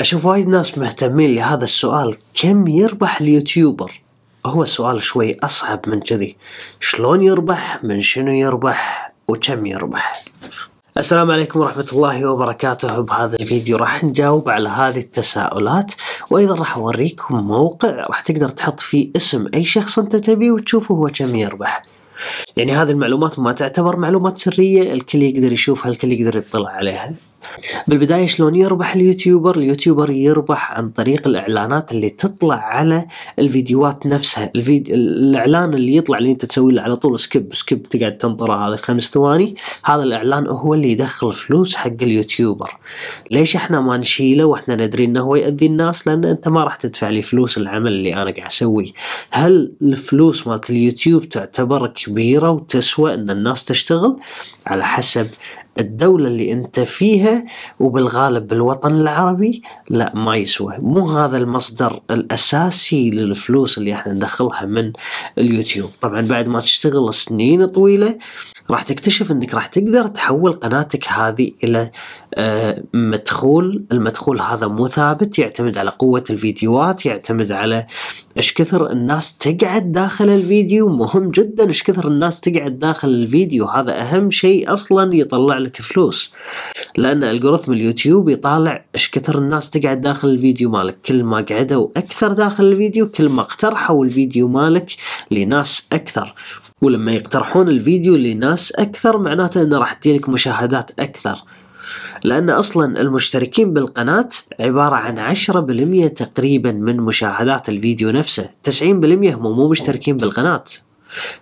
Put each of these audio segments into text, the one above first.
أشوف وايد ناس مهتمين لهذا السؤال كم يربح اليوتيوبر هو سؤال شوي أصعب من كذي شلون يربح من شنو يربح وكم يربح السلام عليكم ورحمة الله وبركاته بهذا الفيديو راح نجاوب على هذه التساؤلات وأيضا راح أوريكم موقع راح تقدر تحط فيه اسم أي شخص أنت تبيه وتشوفه هو كم يربح يعني هذه المعلومات ما تعتبر معلومات سرية الكل يقدر يشوفها الكل يقدر يطلع عليها بالبداية شلون يربح اليوتيوبر اليوتيوبر يربح عن طريق الإعلانات اللي تطلع على الفيديوهات نفسها الفيديو... الإعلان اللي يطلع اللي أنت تسوي له على طول سكيب سكيب تقعد تنطره هذا خمس ثواني هذا الإعلان هو اللي يدخل فلوس حق اليوتيوبر ليش إحنا ما نشيله وإحنا ندري إنه هو يأذي الناس لأن أنت ما راح تدفع لي فلوس العمل اللي أنا قاعد أسويه هل الفلوس مالت اليوتيوب تعتبر كبيرة وتسوى إن الناس تشتغل على حسب الدولة اللي انت فيها وبالغالب بالوطن العربي لا ما يسوى مو هذا المصدر الاساسي للفلوس اللي احنا ندخلها من اليوتيوب طبعا بعد ما تشتغل سنين طويلة راح تكتشف انك راح تقدر تحول قناتك هذه الى آه، مدخول المدخول هذا مو ثابت يعتمد على قوة الفيديوهات يعتمد على ايش كثر الناس تقعد داخل الفيديو مهم جدا ايش كثر الناس تقعد داخل الفيديو هذا اهم شيء اصلا يطلع لك فلوس لان الجوريثم اليوتيوب يطالع ايش كثر الناس تقعد داخل الفيديو مالك كل ما قعدوا اكثر داخل الفيديو كل ما اقترحوا الفيديو مالك لناس اكثر ولما يقترحون الفيديو لناس أكثر معناته أنه راح تجيلك مشاهدات أكثر لأن أصلا المشتركين بالقناة عبارة عن 10% تقريبا من مشاهدات الفيديو نفسه 90% هم مو مشتركين بالقناة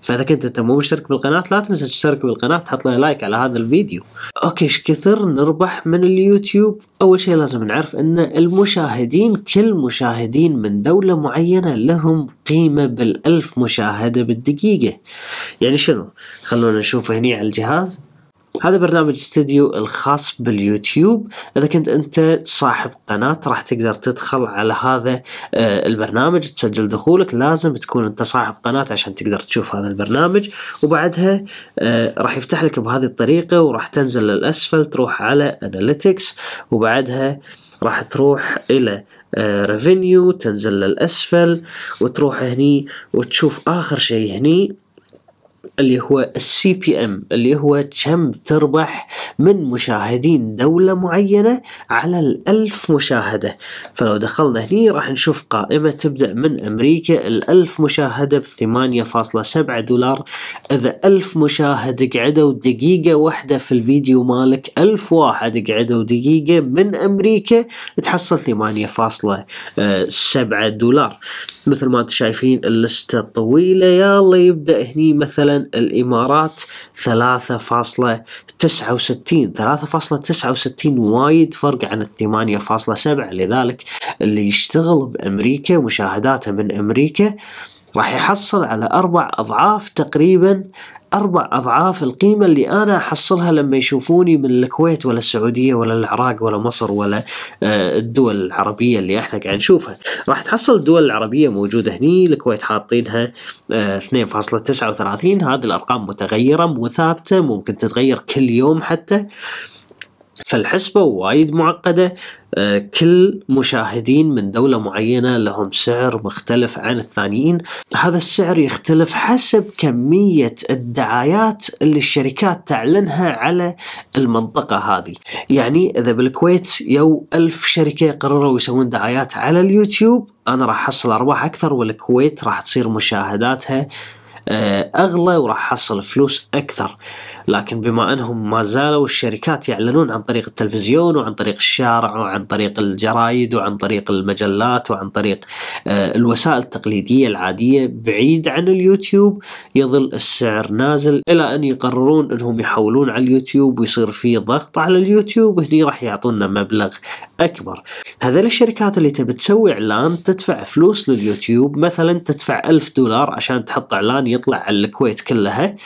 فاذا كنت انت مو مشترك بالقناه لا تنسى تشترك بالقناه تحط لنا لايك على هذا الفيديو اوكي ايش كثر نربح من اليوتيوب اول شيء لازم نعرف ان المشاهدين كل مشاهدين من دوله معينه لهم قيمه بالالف مشاهده بالدقيقه يعني شنو خلونا نشوف هني على الجهاز هذا برنامج استديو الخاص باليوتيوب اذا كنت انت صاحب قناه راح تقدر تدخل على هذا آه، البرنامج تسجل دخولك لازم تكون انت صاحب قناه عشان تقدر تشوف هذا البرنامج وبعدها آه، راح يفتح لك بهذه الطريقه وراح تنزل للاسفل تروح على اناليتكس وبعدها راح تروح الى ريفينيو آه، تنزل للاسفل وتروح هني وتشوف اخر شيء هني اللي هو السي بي ام اللي هو كم تربح من مشاهدين دولة معينة على الألف مشاهدة فلو دخلنا هني راح نشوف قائمة تبدأ من أمريكا الألف مشاهدة بثمانية فاصلة سبعة دولار إذا ألف مشاهد قعدوا دقيقة واحدة في الفيديو مالك ألف واحد قعدوا دقيقة من أمريكا تحصل ثمانية فاصلة سبعة دولار مثل ما انتم شايفين اللستة الطويلة يلا يبدأ هني مثلا الامارات 3.69 3.69 وايد فرق عن ال 8.7 لذلك اللي يشتغل بامريكا مشاهداته من امريكا راح يحصل على أربع أضعاف تقريبا أربع أضعاف القيمة اللي أنا أحصلها لما يشوفوني من الكويت ولا السعودية ولا العراق ولا مصر ولا آه، الدول العربية اللي احنا قاعد نشوفها راح تحصل الدول العربية موجودة هني الكويت حاطينها 2.39 آه، هذه الأرقام متغيرة مو ثابتة ممكن تتغير كل يوم حتى فالحسبة وايد معقدة آه، كل مشاهدين من دولة معينة لهم سعر مختلف عن الثانيين هذا السعر يختلف حسب كمية الدعايات اللي الشركات تعلنها على المنطقة هذه يعني إذا بالكويت يو ألف شركة قرروا يسوون دعايات على اليوتيوب أنا راح أحصل أرباح أكثر والكويت راح تصير مشاهداتها آه، اغلى وراح احصل فلوس اكثر لكن بما انهم ما زالوا الشركات يعلنون عن طريق التلفزيون وعن طريق الشارع وعن طريق الجرايد وعن طريق المجلات وعن طريق آه، الوسائل التقليديه العاديه بعيد عن اليوتيوب يظل السعر نازل الى ان يقررون انهم يحولون على اليوتيوب ويصير في ضغط على اليوتيوب هني راح يعطونا مبلغ اكبر هذول الشركات اللي تبي تسوي اعلان تدفع فلوس لليوتيوب مثلا تدفع ألف دولار عشان تحط اعلان يطلع على الكويت كلها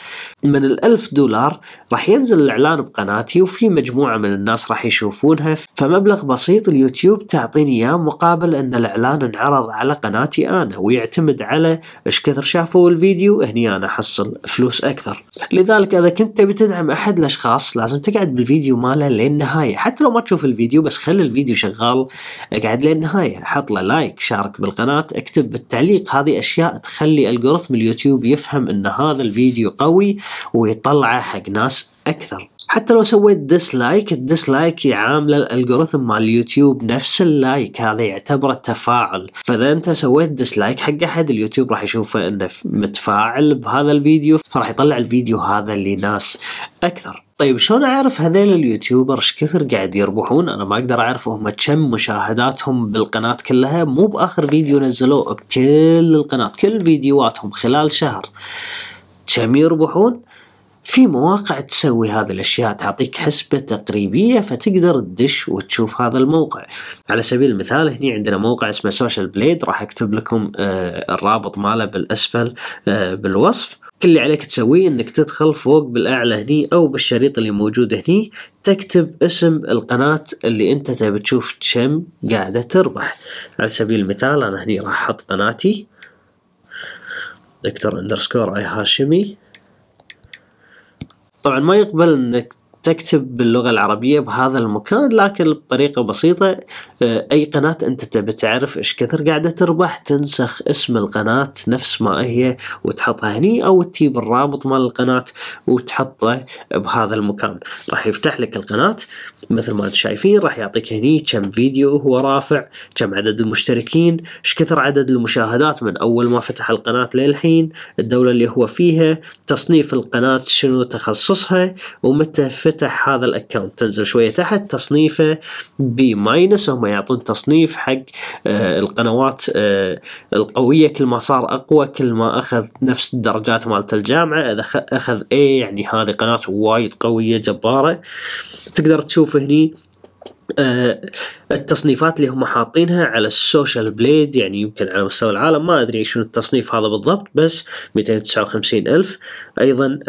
من الألف دولار راح ينزل الإعلان بقناتي وفي مجموعة من الناس راح يشوفونها فمبلغ بسيط اليوتيوب تعطيني إياه مقابل أن الإعلان انعرض على قناتي أنا ويعتمد على إيش كثر شافوا الفيديو هني أنا أحصل فلوس أكثر لذلك إذا كنت تبي تدعم أحد الأشخاص لازم تقعد بالفيديو ماله للنهاية حتى لو ما تشوف الفيديو بس خلي الفيديو شغال اقعد للنهاية حط له لايك شارك بالقناة اكتب بالتعليق هذه أشياء تخلي الجوريثم اليوتيوب يفهم يفهم ان هذا الفيديو قوي ويطلعه حق ناس اكثر حتى لو سويت ديسلايك الديسلايك يعامله الالغوريثم مال اليوتيوب نفس اللايك هذا يعتبره تفاعل فاذا انت سويت ديسلايك حق احد اليوتيوب راح يشوفه انه متفاعل بهذا الفيديو فراح يطلع الفيديو هذا لناس اكثر طيب شلون اعرف هذيل اليوتيوبر ايش كثر قاعد يربحون؟ انا ما اقدر اعرف هم كم مشاهداتهم بالقناه كلها مو باخر فيديو نزلوه بكل القناه كل فيديوهاتهم خلال شهر كم يربحون؟ في مواقع تسوي هذه الاشياء تعطيك حسبه تقريبيه فتقدر تدش وتشوف هذا الموقع على سبيل المثال هنا عندنا موقع اسمه سوشيال بليد راح اكتب لكم آه، الرابط ماله بالاسفل آه، بالوصف كل اللي عليك تسويه انك تدخل فوق بالاعلى هني او بالشريط اللي موجود هني تكتب اسم القناة اللي انت تبي تشوف كم قاعدة تربح على سبيل المثال انا هني راح احط قناتي دكتور اندرسكور اي هاشمي طبعا ما يقبل انك تكتب باللغة العربية بهذا المكان لكن بطريقة بسيطة آه، أي قناة أنت تبي تعرف إيش كثر قاعدة تربح تنسخ اسم القناة نفس ما هي وتحطها هني أو تجيب الرابط مال القناة وتحطه بهذا المكان راح يفتح لك القناة مثل ما انتم شايفين راح يعطيك هني كم فيديو هو رافع كم عدد المشتركين ايش كثر عدد المشاهدات من اول ما فتح القناة للحين الدولة اللي هو فيها تصنيف القناة شنو تخصصها ومتى تفتح هذا الاكونت تنزل شويه تحت تصنيفه بي ماينس هم يعطون تصنيف حق آه، القنوات آه، القويه كل ما صار اقوى كل ما اخذ نفس الدرجات مالت الجامعه اذا اخذ اي يعني هذه قناه وايد قويه جباره تقدر تشوف هني آه، التصنيفات اللي هم حاطينها على السوشيال بليد يعني يمكن على مستوى العالم ما ادري شنو التصنيف هذا بالضبط بس 259 الف ايضا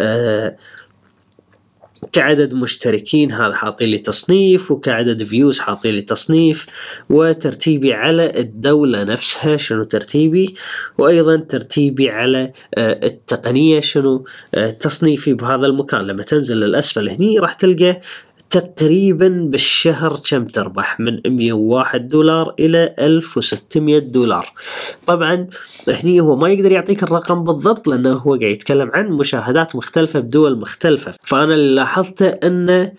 كعدد مشتركين هذا حاطين لي تصنيف وكعدد فيوز حاطين لي تصنيف وترتيبي على الدولة نفسها شنو ترتيبي وأيضا ترتيبي على آه، التقنية شنو آه، تصنيفي بهذا المكان لما تنزل للأسفل هني راح تلقى تقريبا بالشهر كم تربح من 101 دولار الى 1600 دولار طبعا هني هو ما يقدر يعطيك الرقم بالضبط لانه هو قاعد يتكلم عن مشاهدات مختلفه بدول مختلفه فانا اللي لاحظته انه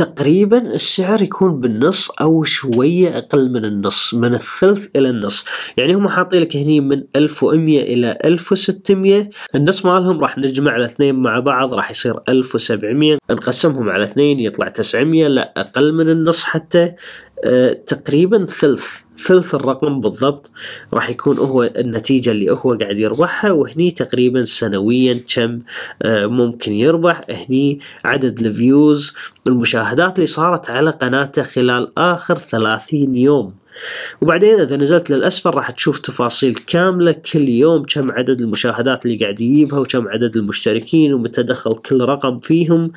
تقريبا السعر يكون بالنص او شويه اقل من النص من الثلث الى النص يعني هم حاطين لك هني من 1100 الى 1600 النص مالهم راح نجمع الاثنين مع بعض راح يصير 1700 نقسمهم على اثنين يطلع 900 لا اقل من النص حتى آه، تقريبا ثلث ثلث الرقم بالضبط راح يكون هو النتيجة اللي هو قاعد يربحها وهني تقريبا سنويا كم آه، ممكن يربح هني عدد الفيوز المشاهدات اللي صارت على قناته خلال آخر ثلاثين يوم وبعدين اذا نزلت للاسفل راح تشوف تفاصيل كامله كل يوم كم عدد المشاهدات اللي قاعد يجيبها وكم عدد المشتركين ومتى دخل كل رقم فيهم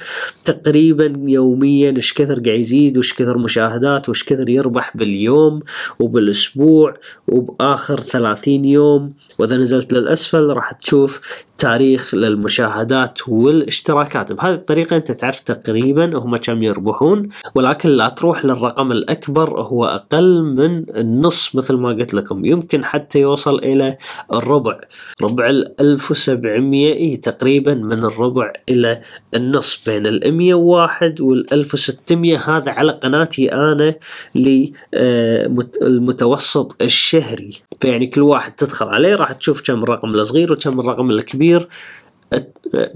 تقريبا يوميا ايش كثر قاعد يزيد وايش كثر مشاهدات وايش كثر يربح باليوم وبالاسبوع وباخر 30 يوم واذا نزلت للاسفل راح تشوف تاريخ للمشاهدات والاشتراكات بهذه الطريقة أنت تعرف تقريبا هم كم يربحون ولكن لا تروح للرقم الأكبر هو أقل من النص مثل ما قلت لكم يمكن حتى يوصل إلى الربع ربع ال 1700 تقريبا من الربع إلى النص بين ال 101 وال 1600 هذا على قناتي أنا للمتوسط آه، الشهري فيعني كل واحد تدخل عليه راح تشوف كم الرقم الصغير وكم الرقم الكبير كبير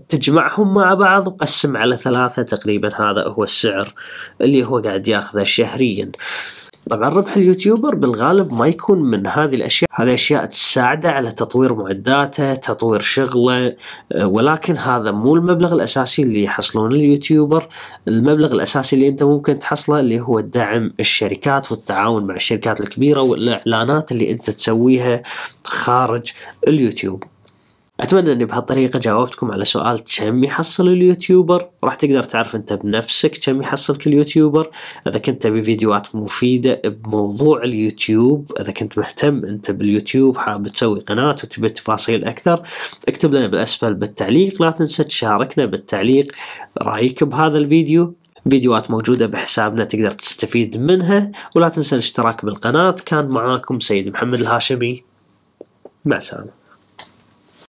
تجمعهم مع بعض وقسم على ثلاثة تقريبا هذا هو السعر اللي هو قاعد ياخذه شهريا طبعا ربح اليوتيوبر بالغالب ما يكون من هذه الاشياء هذه اشياء تساعده على تطوير معداته تطوير شغله آه، ولكن هذا مو المبلغ الاساسي اللي يحصلون اليوتيوبر المبلغ الاساسي اللي انت ممكن تحصله اللي هو دعم الشركات والتعاون مع الشركات الكبيره والاعلانات اللي انت تسويها خارج اليوتيوب أتمنى أني بهالطريقة جاوبتكم على سؤال كم يحصل اليوتيوبر راح تقدر تعرف أنت بنفسك كم يحصل كل يوتيوبر إذا كنت تبي فيديوهات مفيدة بموضوع اليوتيوب إذا كنت مهتم أنت باليوتيوب حاب تسوي قناة وتبي تفاصيل أكثر اكتب لنا بالأسفل بالتعليق لا تنسى تشاركنا بالتعليق رأيك بهذا الفيديو فيديوهات موجودة بحسابنا تقدر تستفيد منها ولا تنسى الاشتراك بالقناة كان معاكم سيد محمد الهاشمي مع السلامة